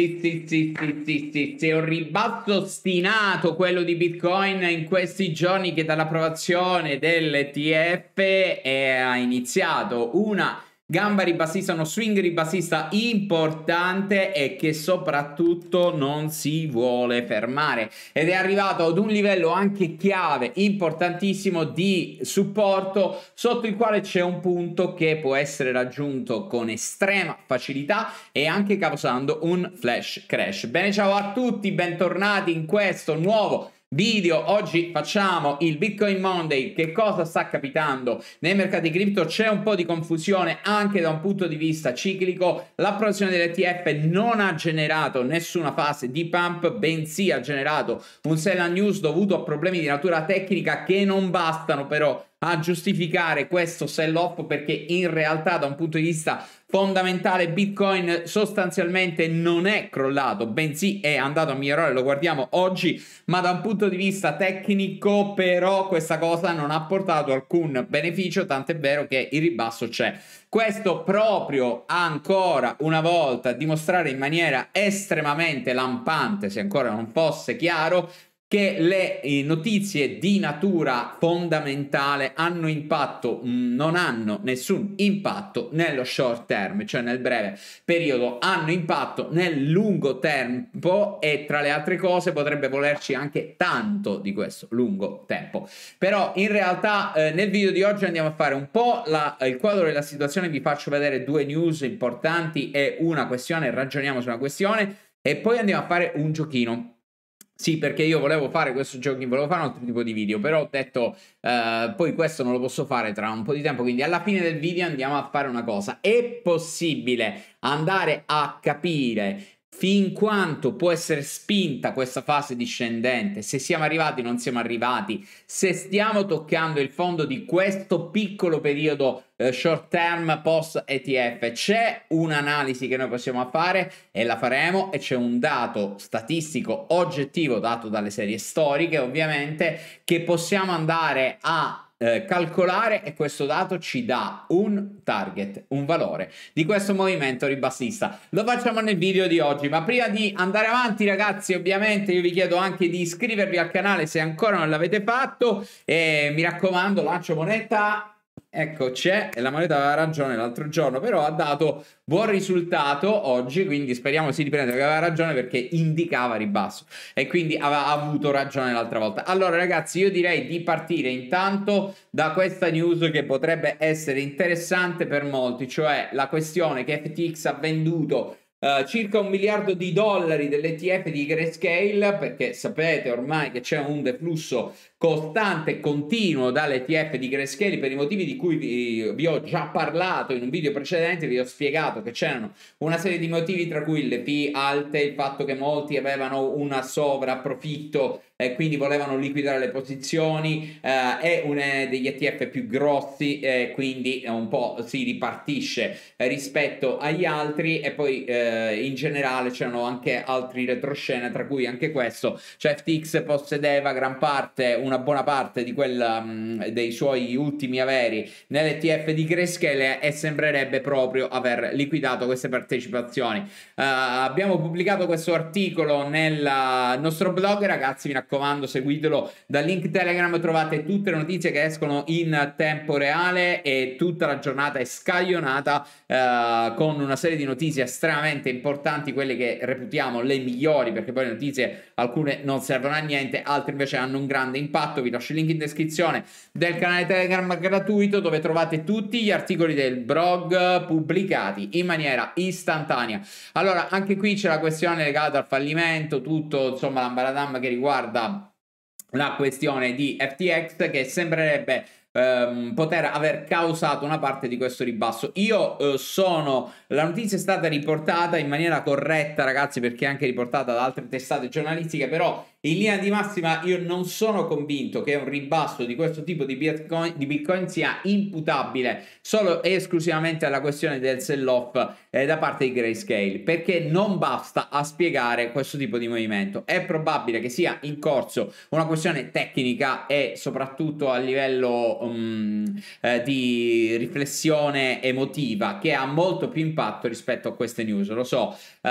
Sì, sì, sì, sì, sì, sì, sì, un ribasso ostinato quello di Bitcoin in questi giorni che dall'approvazione dell'ETF è iniziato una gamba ribassista, uno swing ribassista importante e che soprattutto non si vuole fermare ed è arrivato ad un livello anche chiave importantissimo di supporto sotto il quale c'è un punto che può essere raggiunto con estrema facilità e anche causando un flash crash. Bene ciao a tutti, bentornati in questo nuovo video. Oggi facciamo il Bitcoin Monday. Che cosa sta capitando? Nei mercati cripto c'è un po' di confusione anche da un punto di vista ciclico. L'approvazione dell'ETF non ha generato nessuna fase di pump, bensì ha generato un sell news dovuto a problemi di natura tecnica che non bastano però a giustificare questo sell-off perché in realtà da un punto di vista fondamentale Bitcoin sostanzialmente non è crollato, bensì è andato a migliorare, lo guardiamo oggi, ma da un punto di vista tecnico però questa cosa non ha portato alcun beneficio, tant'è vero che il ribasso c'è. Questo proprio ancora una volta a dimostrare in maniera estremamente lampante, se ancora non fosse chiaro, che le eh, notizie di natura fondamentale hanno impatto, mm, non hanno nessun impatto nello short term, cioè nel breve periodo, hanno impatto nel lungo tempo e tra le altre cose potrebbe volerci anche tanto di questo lungo tempo. Però in realtà eh, nel video di oggi andiamo a fare un po' la, il quadro della situazione, vi faccio vedere due news importanti e una questione, ragioniamo su una questione e poi andiamo a fare un giochino sì, perché io volevo fare questo giochino, volevo fare un altro tipo di video, però ho detto eh, poi questo non lo posso fare tra un po' di tempo, quindi alla fine del video andiamo a fare una cosa. È possibile andare a capire fin quanto può essere spinta questa fase discendente, se siamo arrivati, o non siamo arrivati, se stiamo toccando il fondo di questo piccolo periodo eh, short term post ETF, c'è un'analisi che noi possiamo fare e la faremo e c'è un dato statistico oggettivo dato dalle serie storiche ovviamente che possiamo andare a eh, calcolare e questo dato ci dà un target, un valore di questo movimento ribassista. Lo facciamo nel video di oggi, ma prima di andare avanti ragazzi ovviamente io vi chiedo anche di iscrivervi al canale se ancora non l'avete fatto e mi raccomando lancio moneta Ecco, c'è, la moneta aveva ragione l'altro giorno, però ha dato buon risultato oggi, quindi speriamo si riprenda perché aveva ragione perché indicava ribasso e quindi aveva avuto ragione l'altra volta. Allora ragazzi, io direi di partire intanto da questa news che potrebbe essere interessante per molti, cioè la questione che FTX ha venduto Uh, circa un miliardo di dollari dell'ETF di Grayscale perché sapete ormai che c'è un deflusso costante e continuo dall'ETF di Grayscale per i motivi di cui vi, vi, ho già parlato in un video precedente, vi ho spiegato che c'erano una serie di motivi tra cui le P alte, il fatto che molti avevano una sovrapprofitto e quindi volevano liquidare le posizioni, eh, è uno eh, degli ETF più grossi eh, quindi un po' si ripartisce rispetto agli altri e poi eh, in generale c'erano anche altri retroscena tra cui anche questo, cioè FTX possedeva gran parte un una buona parte di quella, mh, mm, dei suoi ultimi averi nell'ETF di Grayscale e sembrerebbe proprio aver liquidato queste partecipazioni. Uh, abbiamo pubblicato questo articolo nel eh, nostro blog, ragazzi, mi raccomando, seguitelo dal link Telegram, trovate tutte le notizie che escono in tempo reale e tutta la giornata è scaglionata uh, con una serie di notizie estremamente importanti, quelle che reputiamo le migliori, perché poi le notizie alcune non servono a niente, altre invece hanno un grande impatto fatto, vi lascio il link in descrizione del canale Telegram gratuito dove trovate tutti gli articoli del blog pubblicati in maniera istantanea. Allora, anche qui c'è la questione legata al fallimento, tutto, insomma, l'ambaradam che riguarda la questione di FTX che sembrerebbe Ehm, poter aver causato una parte di questo ribasso. Io eh, sono. La notizia è stata riportata in maniera corretta, ragazzi, perché è anche riportata da altre testate giornalistiche, però in linea di massima io non sono convinto che un ribasso di questo tipo di Bitcoin, di Bitcoin sia imputabile solo e esclusivamente alla questione del sell-off eh, da parte di Grayscale, perché non basta a spiegare questo tipo di movimento. È probabile che sia in corso una questione tecnica e soprattutto a livello um, eh, di riflessione emotiva che ha molto più impatto rispetto a queste news, lo so. Uh,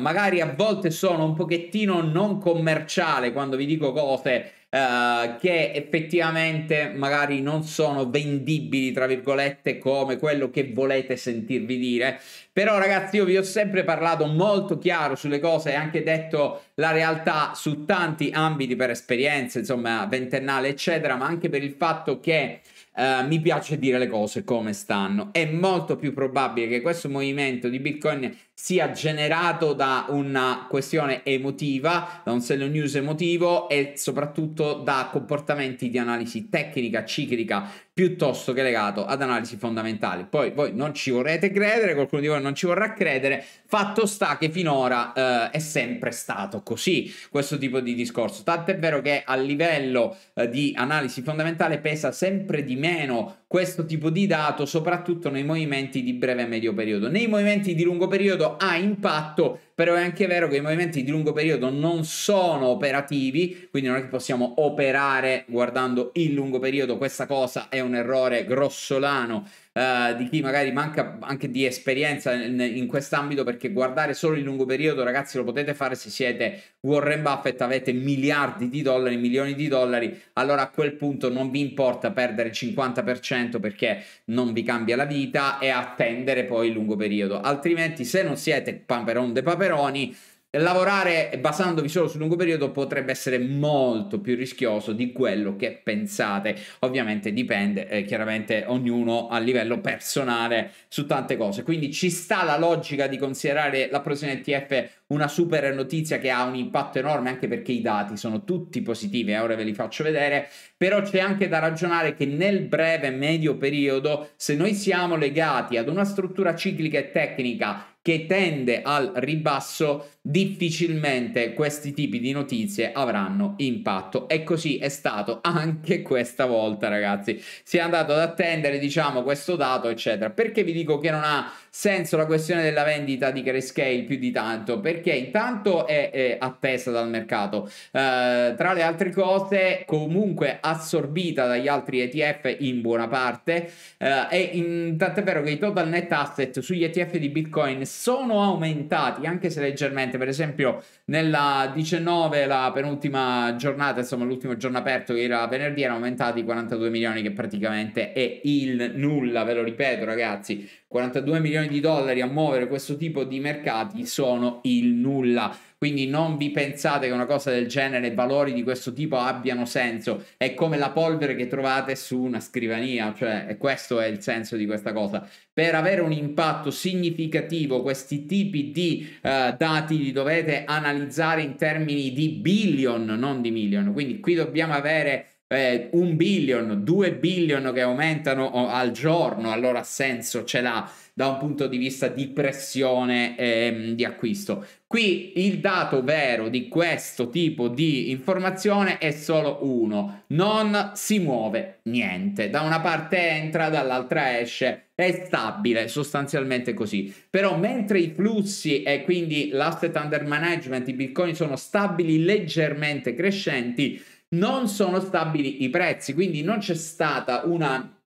magari a volte sono un pochettino non commerciali commerciale quando vi dico cose Uh, che effettivamente magari non sono vendibili, tra virgolette, come quello che volete sentirvi dire. Però ragazzi, io vi ho sempre parlato molto chiaro sulle cose e anche detto la realtà su tanti ambiti per esperienze, insomma, ventennale, eccetera, ma anche per il fatto che Uh, mi piace dire le cose come stanno. È molto più probabile che questo movimento di Bitcoin sia generato da una questione emotiva, da un sell news emotivo e soprattutto da comportamenti di analisi tecnica, ciclica, piuttosto che legato ad analisi fondamentali. Poi voi non ci vorrete credere, qualcuno di voi non ci vorrà credere, fatto sta che finora eh, è sempre stato così questo tipo di discorso. Tant'è vero che a livello eh, di analisi fondamentale pesa sempre di meno questo tipo di dato, soprattutto nei movimenti di breve e medio periodo. Nei movimenti di lungo periodo periodo a impatto però è anche vero che i movimenti di lungo periodo non sono operativi, quindi non è che possiamo operare guardando il lungo periodo, questa cosa è un errore grossolano Uh, di chi magari manca anche di esperienza in, in quest'ambito perché guardare solo il lungo periodo ragazzi lo potete fare se siete Warren Buffett avete miliardi di dollari milioni di dollari allora a quel punto non vi importa perdere il 50% perché non vi cambia la vita e attendere poi il lungo periodo altrimenti se non siete Pamperon de Paper Caperoni, lavorare basandovi solo sul lungo periodo potrebbe essere molto più rischioso di quello che pensate. Ovviamente dipende eh, chiaramente ognuno a livello personale su tante cose. Quindi ci sta la logica di considerare la prossima ETF una super notizia che ha un impatto enorme anche perché i dati sono tutti positivi, eh, ora ve li faccio vedere, però c'è anche da ragionare che nel breve medio periodo se noi siamo legati ad una struttura ciclica e tecnica che tende al ribasso, difficilmente questi tipi di notizie avranno impatto. E così è stato anche questa volta, ragazzi. Si è andato ad attendere, diciamo, questo dato, eccetera. Perché vi dico che non ha senso la questione della vendita di Grayscale più di tanto, perché intanto è, è attesa dal mercato, eh, tra le altre cose comunque assorbita dagli altri ETF in buona parte, eh, e in, tant'è vero che i total net asset sugli ETF di Bitcoin sono aumentati anche se leggermente, per esempio nella 19, la penultima giornata, insomma l'ultimo giorno aperto che era venerdì, erano aumentati 42 milioni che praticamente è il nulla, ve lo ripeto ragazzi, 42 milioni di dollari a muovere questo tipo di mercati sono il nulla. Quindi non vi pensate che una cosa del genere, valori di questo tipo abbiano senso. È come la polvere che trovate su una scrivania, cioè questo è il senso di questa cosa. Per avere un impatto significativo, questi tipi di uh, dati li dovete analizzare in termini di billion, non di million. Quindi qui dobbiamo avere eh, un billion, due billion che aumentano oh, al giorno, allora senso ce l'ha da un punto di vista di pressione ehm, di acquisto. Qui il dato vero di questo tipo di informazione è solo uno, non si muove niente, da una parte entra, dall'altra esce, è stabile sostanzialmente così. Però mentre i flussi e quindi l'asset under management, i bitcoin sono stabili leggermente crescenti, non sono stabili i prezzi, quindi non c'è stata una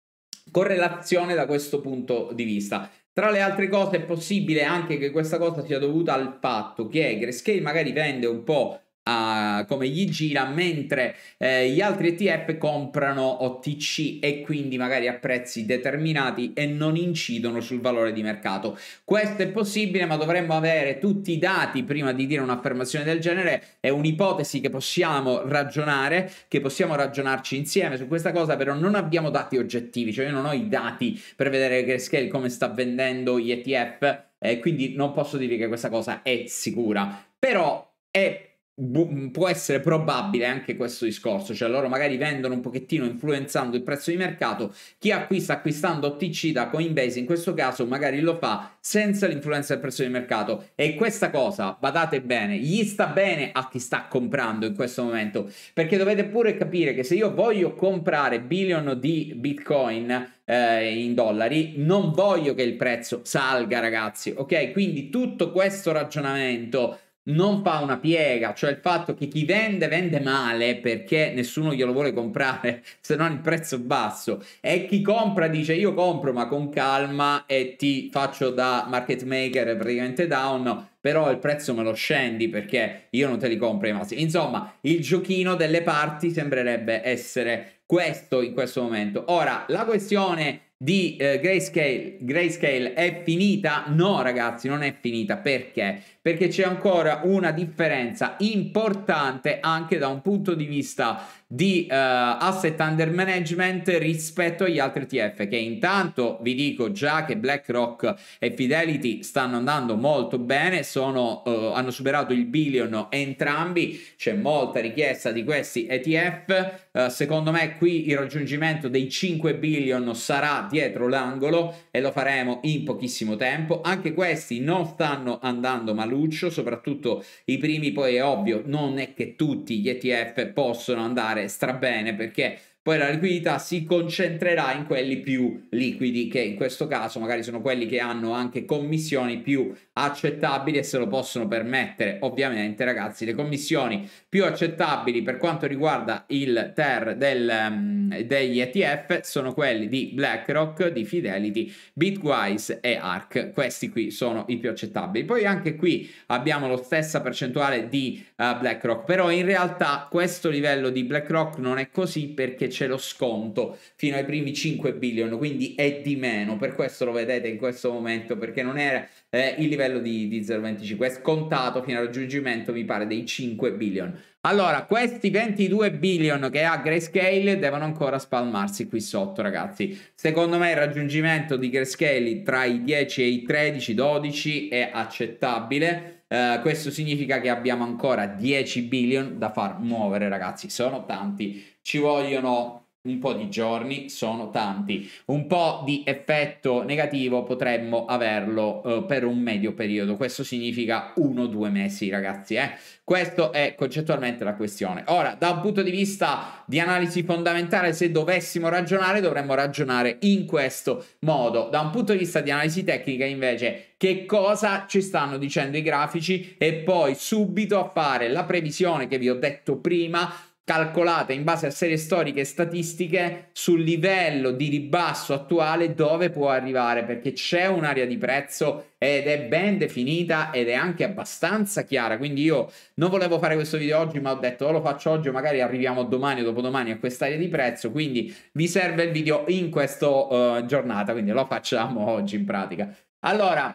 correlazione da questo punto di vista. Tra le altre cose è possibile anche che questa cosa sia dovuta al fatto che Grayscale magari vende un po' Uh, come gli gira, mentre eh, gli altri ETF comprano OTC e quindi magari a prezzi determinati e non incidono sul valore di mercato. Questo è possibile, ma dovremmo avere tutti i dati prima di dire un'affermazione del genere. È un'ipotesi che possiamo ragionare, che possiamo ragionarci insieme su questa cosa, però non abbiamo dati oggettivi, cioè io non ho i dati per vedere Grayscale come sta vendendo gli ETF. Eh, quindi non posso dire che questa cosa è sicura, però è bu- può essere probabile anche questo discorso, cioè loro magari vendono un pochettino influenzando il prezzo di mercato, chi acquista acquistando OTC da Coinbase in questo caso magari lo fa senza l'influenza del prezzo di mercato e questa cosa, badate bene, gli sta bene a chi sta comprando in questo momento, perché dovete pure capire che se io voglio comprare billion di Bitcoin, eh, in dollari, non voglio che il prezzo salga, ragazzi. Ok, quindi tutto questo ragionamento non fa una piega, cioè il fatto che chi vende vende male perché nessuno glielo vuole comprare se non il prezzo basso e chi compra dice io compro ma con calma e ti faccio da market maker praticamente down però il prezzo me lo scendi perché io non te li compro i massimi. Insomma, il giochino delle parti sembrerebbe essere questo in questo momento. Ora, la questione di eh, grayscale, grayscale è finita? No, ragazzi, non è finita perché? Perché c'è ancora una differenza importante anche da un punto di vista di uh, asset under management rispetto agli altri ETF che intanto vi dico già che BlackRock e Fidelity stanno andando molto bene sono, uh, hanno superato il billion entrambi c'è molta richiesta di questi ETF uh, eh, secondo me qui il raggiungimento dei 5 billion sarà dietro l'angolo e lo faremo in pochissimo tempo anche questi non stanno andando maluccio soprattutto i primi poi è ovvio non è che tutti gli ETF possono andare fare strabene perché poi la liquidità si concentrerà in quelli più liquidi, che in questo caso magari sono quelli che hanno anche commissioni più accettabili e se lo possono permettere. Ovviamente, ragazzi, le commissioni più accettabili per quanto riguarda il TER del, mm, degli ETF sono quelli di BlackRock, di Fidelity, Bitwise e ARC. Questi qui sono i più accettabili. Poi anche qui abbiamo la stessa percentuale di uh, BlackRock, però in realtà questo livello di BlackRock non è così perché c'è lo sconto fino ai primi 5 billion, quindi è di meno, per questo lo vedete in questo momento perché non era eh, il livello di, di 0,25, è scontato fino al raggiungimento mi pare dei 5 billion. Allora, questi 22 billion che ha Grayscale devono ancora spalmarsi qui sotto, ragazzi. Secondo me il raggiungimento di Grayscale tra i 10 e i 13, 12 è accettabile eh, questo significa che abbiamo ancora 10 billion da far muovere, ragazzi. Sono tanti. Ci vogliono un po' di giorni sono tanti, un po' di effetto negativo potremmo averlo eh, per un medio periodo, questo significa uno o due mesi ragazzi, eh? questo è concettualmente la questione. Ora, da un punto di vista di analisi fondamentale, se dovessimo ragionare dovremmo ragionare in questo modo, da un punto di vista di analisi tecnica invece che cosa ci stanno dicendo i grafici e poi subito a fare la previsione che vi ho detto prima calcolata in base a serie storiche e statistiche sul livello di ribasso attuale dove può arrivare perché c'è un'area di prezzo ed è ben definita ed è anche abbastanza chiara quindi io non volevo fare questo video oggi ma ho detto o lo faccio oggi o magari arriviamo domani o dopodomani a quest'area di prezzo quindi vi serve il video in questa uh, eh, giornata quindi lo facciamo oggi in pratica allora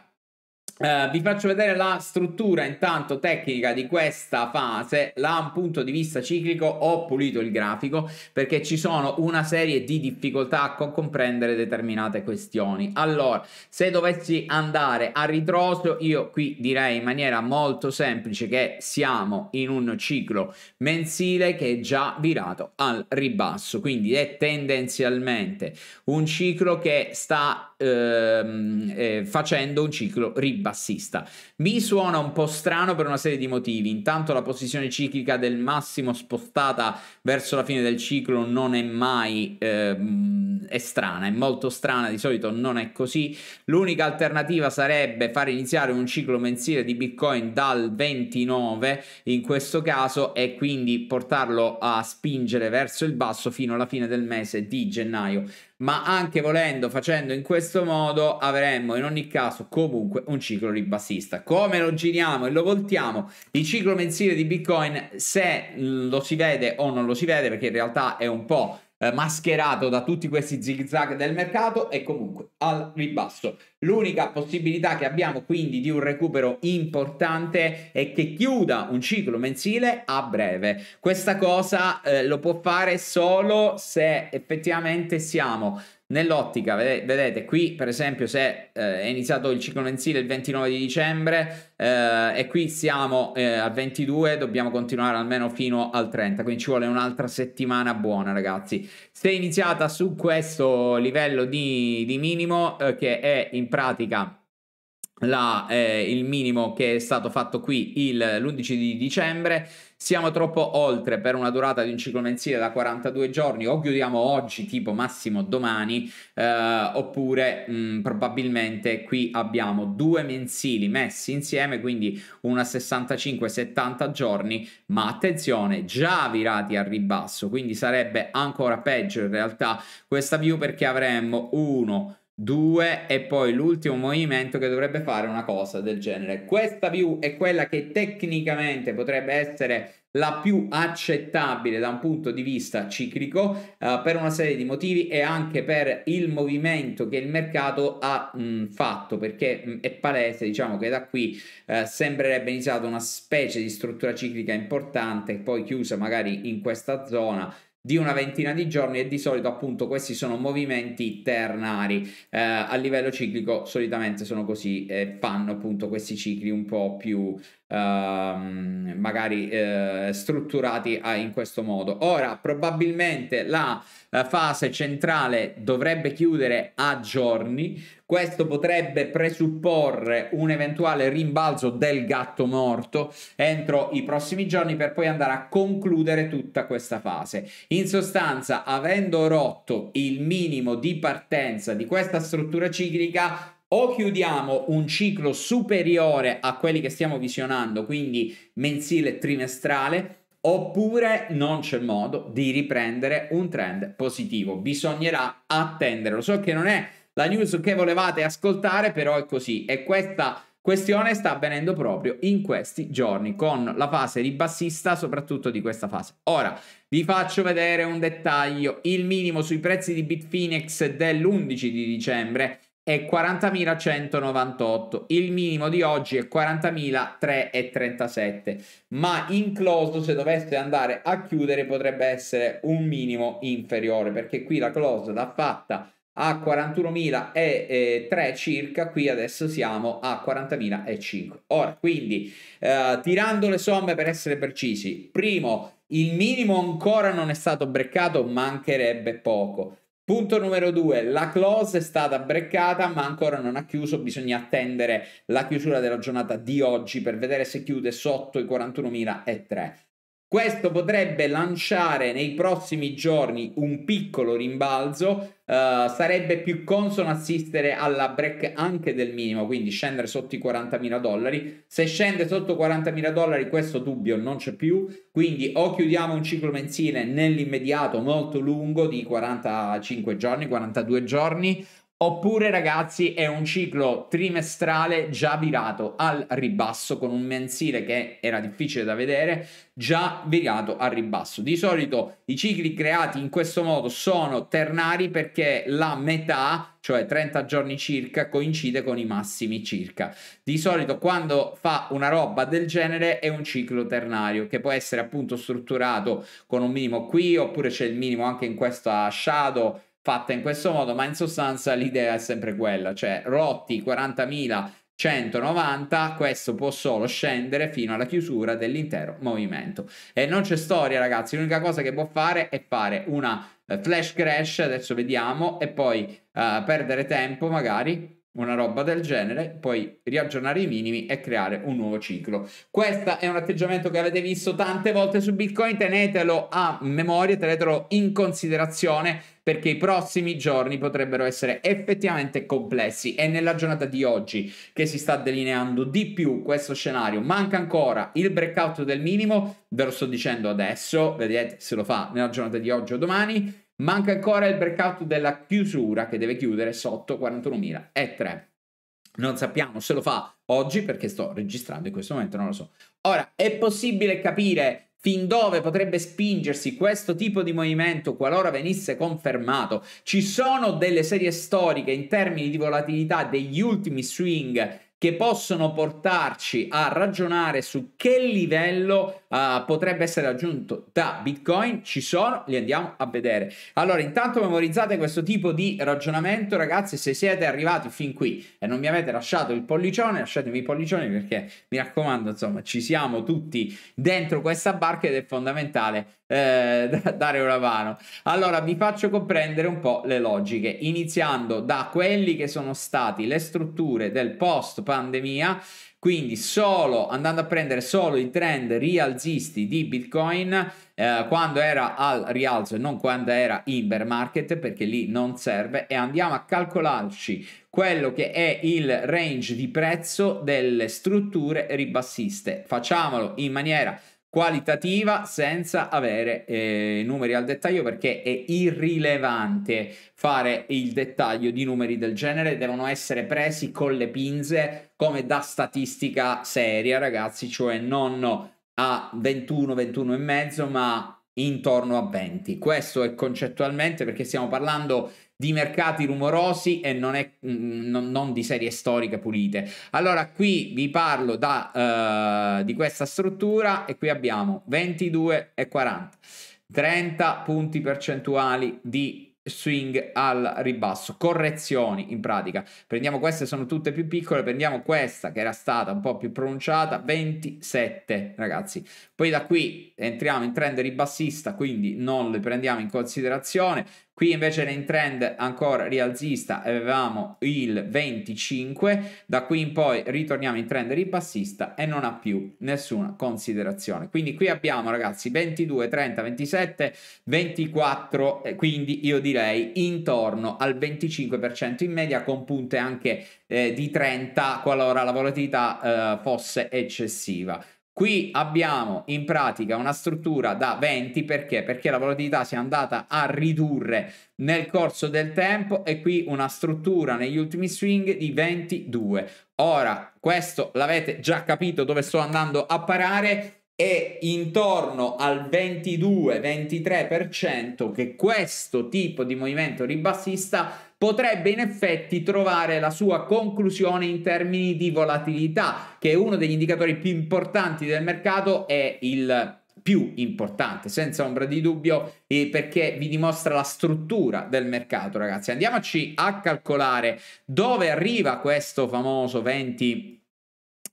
eh, vi faccio vedere la struttura intanto tecnica di questa fase. Da un punto di vista ciclico ho pulito il grafico perché ci sono una serie di difficoltà a comprendere determinate questioni. Allora, se dovessi andare a ritroso, io qui direi in maniera molto semplice che siamo in un ciclo mensile che è già virato al ribasso, quindi è tendenzialmente un ciclo che sta ehm, eh, facendo un ciclo ribassista. Mi suona un po' strano per una serie di motivi. Intanto la posizione ciclica del massimo spostata verso la fine del ciclo non è mai ehm, è strana, è molto strana, di solito non è così. L'unica alternativa sarebbe far iniziare un ciclo mensile di Bitcoin dal 29 in questo caso e quindi portarlo a spingere verso il basso fino alla fine del mese di gennaio ma anche volendo facendo in questo modo avremmo in ogni caso comunque un ciclo ribassista. Come lo giriamo e lo voltiamo? Il ciclo mensile di Bitcoin se lo si vede o non lo si vede perché in realtà è un po' Eh, mascherato da tutti questi zigzag del mercato e comunque al ribasso. L'unica possibilità che abbiamo quindi di un recupero importante è che chiuda un ciclo mensile a breve. Questa cosa eh, lo può fare solo se effettivamente siamo nell'ottica, vedete, qui per esempio se eh, è iniziato il ciclo mensile il 29 di dicembre eh, e qui siamo eh, al 22, dobbiamo continuare almeno fino al 30, quindi ci vuole un'altra settimana buona ragazzi. Se è iniziata su questo livello di, di minimo eh, che è in pratica... La, eh, il minimo che è stato fatto qui l'11 di dicembre siamo troppo oltre per una durata di un ciclo mensile da 42 giorni o chiudiamo oggi tipo massimo domani eh, oppure mh, mm, probabilmente qui abbiamo due mensili messi insieme quindi una 65-70 giorni ma attenzione già virati al ribasso quindi sarebbe ancora peggio in realtà questa view perché avremmo 1 2 e poi l'ultimo movimento che dovrebbe fare una cosa del genere. Questa view è quella che tecnicamente potrebbe essere la più accettabile da un punto di vista ciclico eh, per una serie di motivi e anche per il movimento che il mercato ha mh, mm, fatto perché mh, mm, è palese diciamo che da qui eh, sembrerebbe iniziata una specie di struttura ciclica importante poi chiusa magari in questa zona di una ventina di giorni e di solito appunto questi sono movimenti ternari eh, a livello ciclico solitamente sono così e fanno appunto questi cicli un po' più ehm, magari eh, strutturati ah, in questo modo ora probabilmente la fase centrale dovrebbe chiudere a giorni. Questo potrebbe presupporre un eventuale rimbalzo del gatto morto entro i prossimi giorni per poi andare a concludere tutta questa fase. In sostanza, avendo rotto il minimo di partenza di questa struttura ciclica, o chiudiamo un ciclo superiore a quelli che stiamo visionando, quindi mensile e trimestrale, oppure non c'è modo di riprendere un trend positivo. Bisognerà attendere. Lo So che non è la news che volevate ascoltare, però è così. E questa questione sta avvenendo proprio in questi giorni con la fase ribassista, soprattutto di questa fase. Ora vi faccio vedere un dettaglio. Il minimo sui prezzi di Bitfinex dell'11 di dicembre è 40.198, il minimo di oggi è 40.337, ma in close se dovesse andare a chiudere potrebbe essere un minimo inferiore, perché qui la close l'ha fatta a 41.003 circa, qui adesso siamo a 40.005. Ora, quindi, eh, tirando le somme per essere precisi, primo, il minimo ancora non è stato breccato, mancherebbe poco. Punto numero due, la close è stata breccata ma ancora non ha chiuso, bisogna attendere la chiusura della giornata di oggi per vedere se chiude sotto i 41.003. Questo potrebbe lanciare nei prossimi giorni un piccolo rimbalzo, uh, sarebbe più consono assistere alla break anche del minimo, quindi scendere sotto i 40.000 dollari. Se scende sotto 40.000 dollari questo dubbio non c'è più, quindi o chiudiamo un ciclo mensile nell'immediato molto lungo di 45 giorni, 42 giorni, Oppure ragazzi è un ciclo trimestrale già virato al ribasso con un mensile che era difficile da vedere già virato al ribasso. Di solito i cicli creati in questo modo sono ternari perché la metà, cioè 30 giorni circa, coincide con i massimi circa. Di solito quando fa una roba del genere è un ciclo ternario che può essere appunto strutturato con un minimo qui oppure c'è il minimo anche in questa shadow fatta in questo modo, ma in sostanza l'idea è sempre quella, cioè rotti 40.190, questo può solo scendere fino alla chiusura dell'intero movimento. E non c'è storia ragazzi, l'unica cosa che può fare è fare una eh, flash crash, adesso vediamo, e poi uh, perdere tempo magari una roba del genere, poi riaggiornare i minimi e creare un nuovo ciclo. Questo è un atteggiamento che avete visto tante volte su Bitcoin, tenetelo a memoria, tenetelo in considerazione perché i prossimi giorni potrebbero essere effettivamente complessi e nella giornata di oggi che si sta delineando di più questo scenario manca ancora il breakout del minimo, ve lo sto dicendo adesso, vedete se lo fa nella giornata di oggi o domani Manca ancora il breakout della chiusura che deve chiudere sotto 41.003. Non sappiamo se lo fa oggi perché sto registrando in questo momento, non lo so. Ora, è possibile capire fin dove potrebbe spingersi questo tipo di movimento qualora venisse confermato. Ci sono delle serie storiche in termini di volatilità degli ultimi swing che possono portarci a ragionare su che livello uh, potrebbe essere raggiunto da Bitcoin ci sono, li andiamo a vedere. Allora, intanto memorizzate questo tipo di ragionamento, ragazzi, se siete arrivati fin qui e non mi avete lasciato il pollicione, lasciatemi i pollicioni perché mi raccomando, insomma, ci siamo tutti dentro questa barca ed è fondamentale eh, dare una mano. Allora vi faccio comprendere un po' le logiche, iniziando da quelli che sono stati le strutture del post pandemia quindi solo andando a prendere solo i trend rialzisti di Bitcoin eh, quando era al rialzo e non quando era in bear market perché lì non serve e andiamo a calcolarci quello che è il range di prezzo delle strutture ribassiste. Facciamolo in maniera qualitativa senza avere eh, numeri al dettaglio perché è irrilevante fare il dettaglio di numeri del genere, devono essere presi con le pinze come da statistica seria, ragazzi, cioè non a 21, 21 e mezzo, ma intorno a 20. Questo è concettualmente perché stiamo parlando di mercati rumorosi e non, è, mm, mm, non, non, di serie storiche pulite. Allora qui vi parlo da, uh, di questa struttura e qui abbiamo 22 e 40, 30 punti percentuali di swing al ribasso, correzioni in pratica. Prendiamo queste, sono tutte più piccole, prendiamo questa che era stata un po' più pronunciata, 27 ragazzi. Poi da qui entriamo in trend ribassista, quindi non le prendiamo in considerazione, Qui invece era in trend ancora rialzista, avevamo il 25, da qui in poi ritorniamo in trend ripassista e non ha più nessuna considerazione. Quindi qui abbiamo ragazzi 22, 30, 27, 24, quindi io direi intorno al 25% in media con punte anche eh, di 30 qualora la volatilità eh, fosse eccessiva. Qui abbiamo in pratica una struttura da 20 perché? Perché la volatilità si è andata a ridurre nel corso del tempo e qui una struttura negli ultimi swing di 22. Ora, questo l'avete già capito dove sto andando a parare e intorno al 22-23% che questo tipo di movimento ribassista potrebbe in effetti trovare la sua conclusione in termini di volatilità, che è uno degli indicatori più importanti del mercato, è il più importante, senza ombra di dubbio, eh, perché vi dimostra la struttura del mercato, ragazzi. Andiamoci a calcolare dove arriva questo famoso 20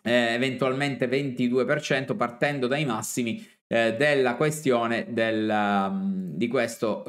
eh, eventualmente 22% partendo dai massimi eh, della questione del, mm, di questo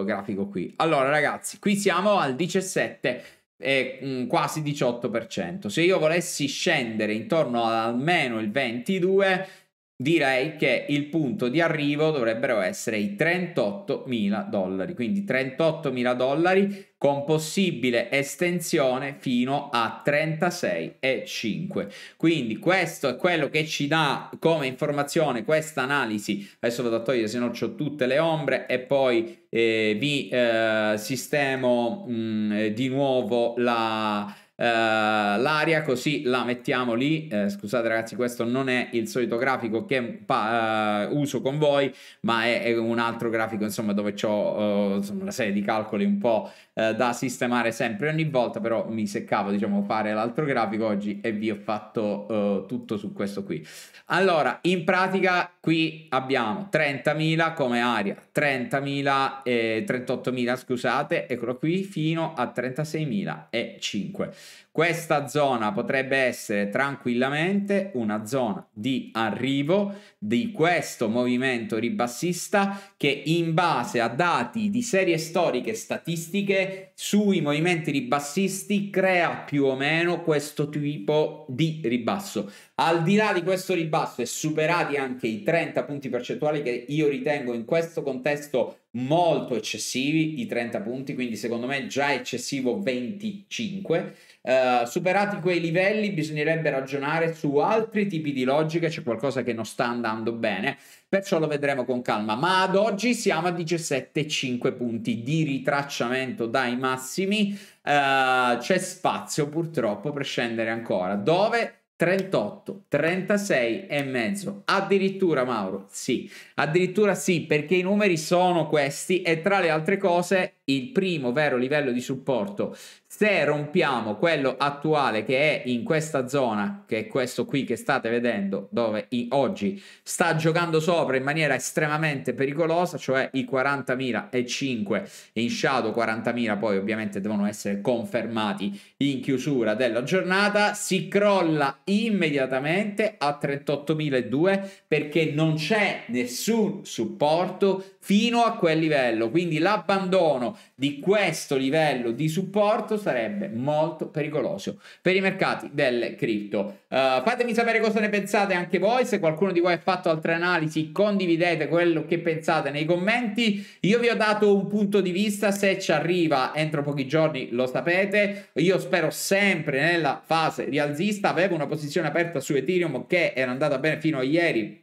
eh, grafico qui. Allora ragazzi, qui siamo al 17 e mm, quasi 18%. Se io volessi scendere intorno ad almeno il 22, direi che il punto di arrivo dovrebbero essere i 38.000 dollari, quindi 38.000 dollari con possibile estensione fino a 36,5. Quindi questo è quello che ci dà come informazione questa analisi. Adesso vado a togliere, se no ho tutte le ombre e poi eh, vi eh, sistemo mh, mm, eh, di nuovo la eh, l'aria così la mettiamo lì eh, scusate ragazzi questo non è il solito grafico che uh, uso con voi ma è, è, un altro grafico insomma dove ho uh, eh, una serie di calcoli un po' uh, da sistemare sempre ogni volta però mi seccavo diciamo fare l'altro grafico oggi e vi ho fatto tutto su questo qui allora in pratica Qui abbiamo 30.000 come aria, 30.000, eh, 38.000 scusate, eccolo qui, fino a 36.005. Questa zona potrebbe essere tranquillamente una zona di arrivo di questo movimento ribassista che in base a dati di serie storiche statistiche sui movimenti ribassisti crea più o meno questo tipo di ribasso. Al di là di questo ribasso e superati anche i 30 punti percentuali che io ritengo in questo contesto molto eccessivi, i 30 punti, quindi secondo me già eccessivo 25 Uh, superati quei livelli bisognerebbe ragionare su altri tipi di logica, c'è qualcosa che non sta andando bene, perciò lo vedremo con calma. Ma ad oggi siamo a 17,5 punti di ritracciamento dai massimi, uh, c'è spazio purtroppo per scendere ancora. Dove? 38, 36 e mezzo, addirittura Mauro, sì, Addirittura sì, perché i numeri sono questi e tra le altre cose il primo vero livello di supporto, se rompiamo quello attuale che è in questa zona, che è questo qui che state vedendo, dove oggi sta giocando sopra in maniera estremamente pericolosa, cioè i 40.005 in shadow 40.000, poi ovviamente devono essere confermati in chiusura della giornata, si crolla immediatamente a 38.002 perché non c'è nessuno nessun supporto fino a quel livello. Quindi l'abbandono di questo livello di supporto sarebbe molto pericoloso per i mercati delle cripto. Uh, fatemi sapere cosa ne pensate anche voi. Se qualcuno di voi ha fatto altre analisi, condividete quello che pensate nei commenti. Io vi ho dato un punto di vista. Se ci arriva entro pochi giorni, lo sapete. Io spero sempre nella fase rialzista. Avevo una posizione aperta su Ethereum che era andata bene fino a ieri.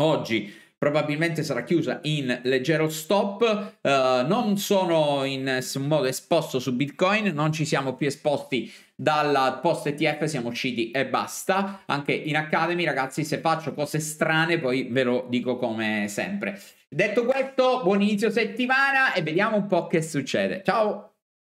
Oggi probabilmente sarà chiusa in leggero stop, uh, non sono in nessun modo esposto su Bitcoin, non ci siamo più esposti dalla post ETF siamo usciti e basta. Anche in Academy, ragazzi, se faccio cose strane, poi ve lo dico come sempre. Detto questo, buon inizio settimana e vediamo un po' che succede. Ciao!